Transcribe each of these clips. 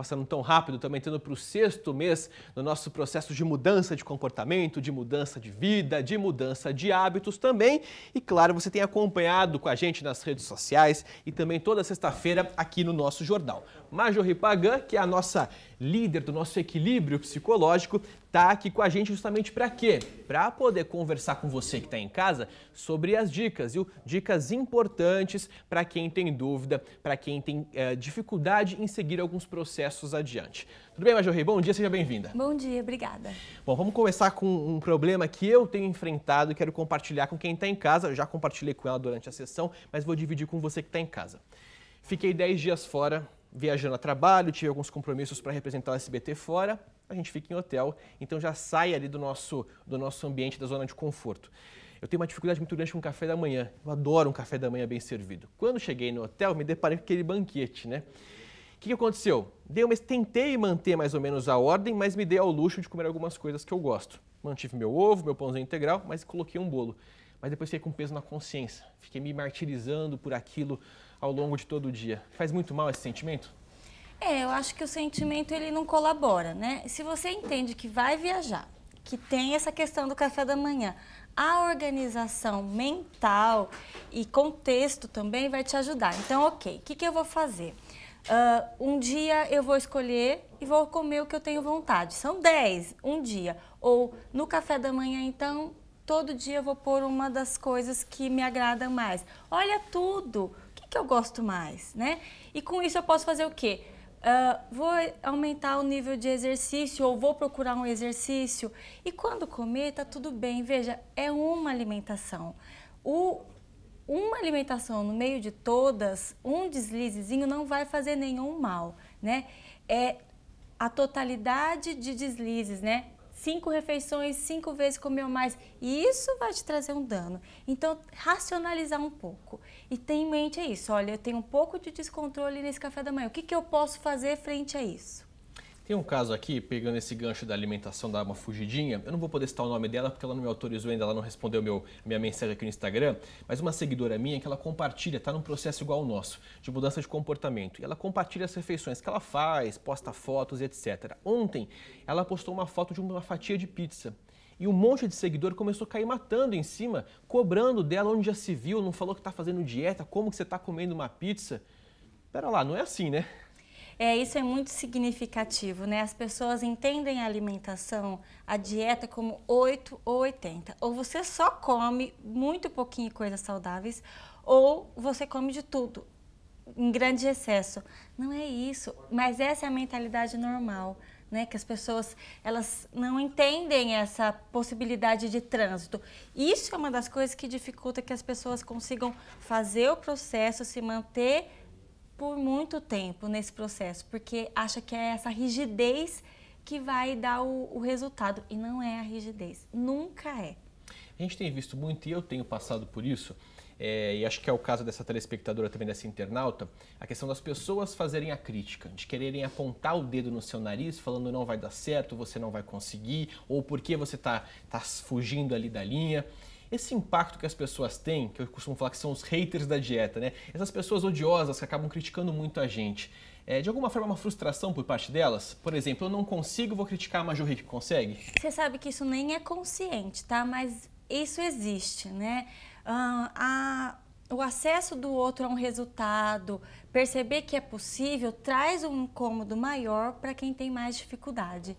passando tão rápido, também entrando para o sexto mês no nosso processo de mudança de comportamento, de mudança de vida, de mudança de hábitos também. E claro, você tem acompanhado com a gente nas redes sociais e também toda sexta-feira aqui no nosso jornal. Major Ripagã, que é a nossa líder do nosso equilíbrio psicológico, tá aqui com a gente justamente para quê? Para poder conversar com você que está em casa sobre as dicas, viu? Dicas importantes para quem tem dúvida, para quem tem é, dificuldade em seguir alguns processos adiante. Tudo bem, Major Rei? Bom dia, seja bem-vinda. Bom dia, obrigada. Bom, vamos começar com um problema que eu tenho enfrentado e quero compartilhar com quem está em casa. Eu já compartilhei com ela durante a sessão, mas vou dividir com você que está em casa. Fiquei 10 dias fora, viajando a trabalho, tive alguns compromissos para representar o SBT fora a gente fica em hotel, então já sai ali do nosso, do nosso ambiente, da zona de conforto. Eu tenho uma dificuldade muito grande com o café da manhã. Eu adoro um café da manhã bem servido. Quando cheguei no hotel, me deparei com aquele banquete, né? O que, que aconteceu? Dei uma, tentei manter mais ou menos a ordem, mas me dei ao luxo de comer algumas coisas que eu gosto. Mantive meu ovo, meu pãozinho integral, mas coloquei um bolo. Mas depois fiquei com peso na consciência. Fiquei me martirizando por aquilo ao longo de todo o dia. Faz muito mal esse sentimento? É, eu acho que o sentimento ele não colabora, né? Se você entende que vai viajar, que tem essa questão do café da manhã, a organização mental e contexto também vai te ajudar. Então, ok, o que, que eu vou fazer? Uh, um dia eu vou escolher e vou comer o que eu tenho vontade. São 10, um dia. Ou no café da manhã, então, todo dia eu vou pôr uma das coisas que me agrada mais. Olha tudo, o que, que eu gosto mais, né? E com isso eu posso fazer o quê? Uh, vou aumentar o nível de exercício ou vou procurar um exercício. E quando comer, tá tudo bem. Veja, é uma alimentação. O, uma alimentação no meio de todas, um deslizezinho não vai fazer nenhum mal, né? É a totalidade de deslizes, né? cinco refeições, cinco vezes comeu mais. E isso vai te trazer um dano. Então, racionalizar um pouco. E ter em mente é isso, olha, eu tenho um pouco de descontrole nesse café da manhã. O que, que eu posso fazer frente a isso? Tem um caso aqui, pegando esse gancho da alimentação da uma fugidinha, eu não vou poder citar o nome dela porque ela não me autorizou ainda, ela não respondeu meu, minha mensagem aqui no Instagram, mas uma seguidora minha que ela compartilha, está num processo igual ao nosso, de mudança de comportamento, e ela compartilha as refeições que ela faz, posta fotos, etc. Ontem, ela postou uma foto de uma fatia de pizza e um monte de seguidor começou a cair matando em cima, cobrando dela onde já se viu, não falou que está fazendo dieta, como que você está comendo uma pizza. Pera lá, não é assim, né? É, isso é muito significativo, né? As pessoas entendem a alimentação, a dieta como 8 ou 80. Ou você só come muito pouquinho coisas saudáveis, ou você come de tudo, em grande excesso. Não é isso, mas essa é a mentalidade normal. Né, que as pessoas elas não entendem essa possibilidade de trânsito. Isso é uma das coisas que dificulta que as pessoas consigam fazer o processo, se manter por muito tempo nesse processo, porque acha que é essa rigidez que vai dar o, o resultado. E não é a rigidez, nunca é. A gente tem visto muito, e eu tenho passado por isso, é, e acho que é o caso dessa telespectadora também, dessa internauta, a questão das pessoas fazerem a crítica, de quererem apontar o dedo no seu nariz, falando não vai dar certo, você não vai conseguir, ou por que você está tá fugindo ali da linha. Esse impacto que as pessoas têm, que eu costumo falar que são os haters da dieta, né? Essas pessoas odiosas que acabam criticando muito a gente. É, de alguma forma, é uma frustração por parte delas? Por exemplo, eu não consigo, vou criticar a Majorri que consegue? Você sabe que isso nem é consciente, tá? Mas isso existe, né? a o acesso do outro a um resultado, perceber que é possível, traz um incômodo maior para quem tem mais dificuldade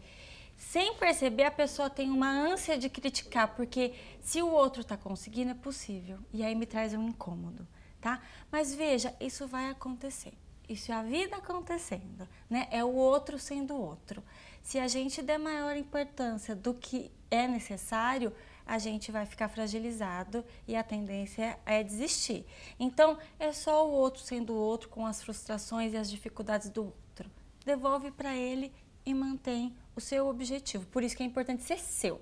sem perceber, a pessoa tem uma ânsia de criticar, porque se o outro está conseguindo, é possível. E aí me traz um incômodo, tá? Mas veja, isso vai acontecer. Isso é a vida acontecendo, né? É o outro sendo o outro. Se a gente der maior importância do que é necessário, a gente vai ficar fragilizado e a tendência é desistir. Então, é só o outro sendo o outro, com as frustrações e as dificuldades do outro. Devolve para ele e mantém o seu objetivo. Por isso que é importante ser seu.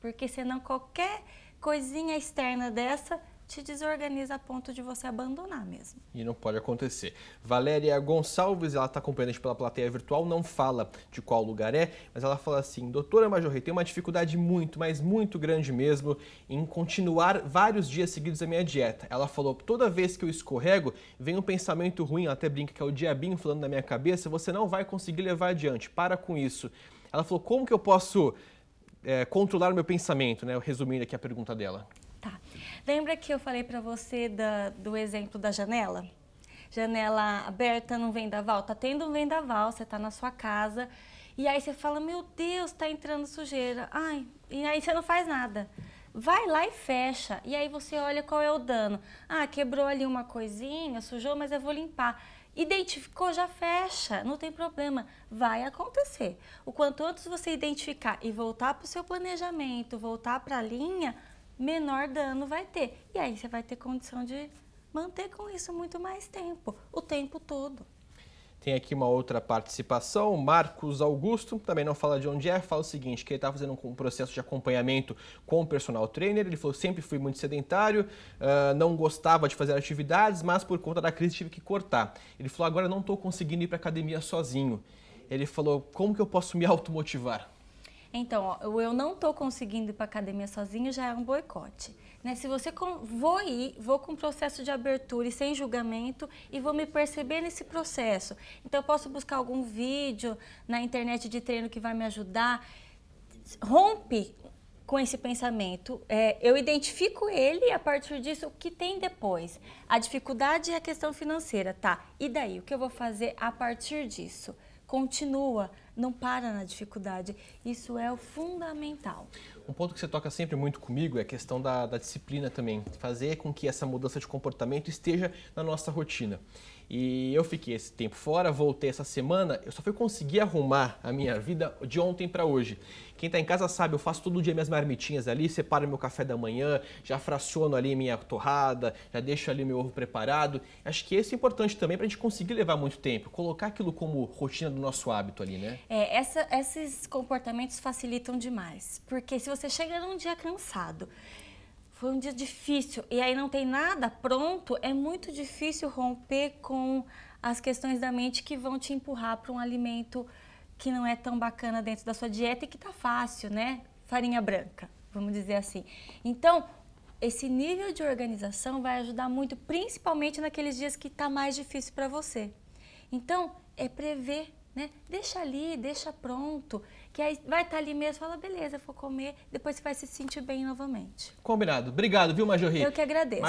Porque senão qualquer coisinha externa dessa te desorganiza a ponto de você abandonar mesmo. E não pode acontecer. Valéria Gonçalves, ela está acompanhando a gente pela plateia virtual, não fala de qual lugar é, mas ela fala assim: Doutora Major Rei, tem uma dificuldade muito, mas muito grande mesmo em continuar vários dias seguidos a minha dieta. Ela falou: toda vez que eu escorrego, vem um pensamento ruim, ela até brinca que é o diabinho falando na minha cabeça, você não vai conseguir levar adiante, para com isso. Ela falou: como que eu posso é, controlar o meu pensamento? Né? Eu resumindo aqui a pergunta dela. Tá. Lembra que eu falei para você da, do exemplo da janela? Janela aberta num vendaval. Tá tendo um vendaval, você tá na sua casa e aí você fala: meu Deus, tá entrando sujeira. Ai, e aí você não faz nada. Vai lá e fecha. E aí você olha qual é o dano. Ah, quebrou ali uma coisinha, sujou, mas eu vou limpar. Identificou, já fecha, não tem problema, vai acontecer. O quanto antes você identificar e voltar para o seu planejamento, voltar para a linha, menor dano vai ter. E aí você vai ter condição de manter com isso muito mais tempo, o tempo todo. Tem aqui uma outra participação, Marcos Augusto, também não fala de onde é, fala o seguinte, que ele está fazendo um processo de acompanhamento com o personal trainer, ele falou, sempre fui muito sedentário, uh, não gostava de fazer atividades, mas por conta da crise tive que cortar. Ele falou, agora não estou conseguindo ir para academia sozinho. Ele falou, como que eu posso me automotivar? Então, ó, eu não estou conseguindo ir para academia sozinho já é um boicote. Né? Se você com... vou ir, vou com um processo de abertura e sem julgamento e vou me perceber nesse processo. Então, eu posso buscar algum vídeo na internet de treino que vai me ajudar. Rompe com esse pensamento. É, eu identifico ele e a partir disso o que tem depois. A dificuldade é a questão financeira, tá? E daí? O que eu vou fazer a partir disso? continua, não para na dificuldade. Isso é o fundamental. Um ponto que você toca sempre muito comigo é a questão da, da disciplina também. Fazer com que essa mudança de comportamento esteja na nossa rotina. E eu fiquei esse tempo fora, voltei essa semana, eu só fui conseguir arrumar a minha vida de ontem para hoje. Quem está em casa sabe, eu faço todo dia minhas marmitinhas ali, separo meu café da manhã, já fraciono ali minha torrada, já deixo ali meu ovo preparado. Acho que esse é importante também para a gente conseguir levar muito tempo, colocar aquilo como rotina do nosso hábito ali, né? É, essa, esses comportamentos facilitam demais, porque se você chega num dia cansado foi um dia difícil e aí não tem nada pronto, é muito difícil romper com as questões da mente que vão te empurrar para um alimento que não é tão bacana dentro da sua dieta e que tá fácil, né? Farinha branca, vamos dizer assim. Então, esse nível de organização vai ajudar muito, principalmente naqueles dias que tá mais difícil para você. Então, é prever né? Deixa ali, deixa pronto, que aí vai estar tá ali mesmo, fala, beleza, vou comer, depois você vai se sentir bem novamente. Combinado. Obrigado, viu, Majorri? Eu que agradeço.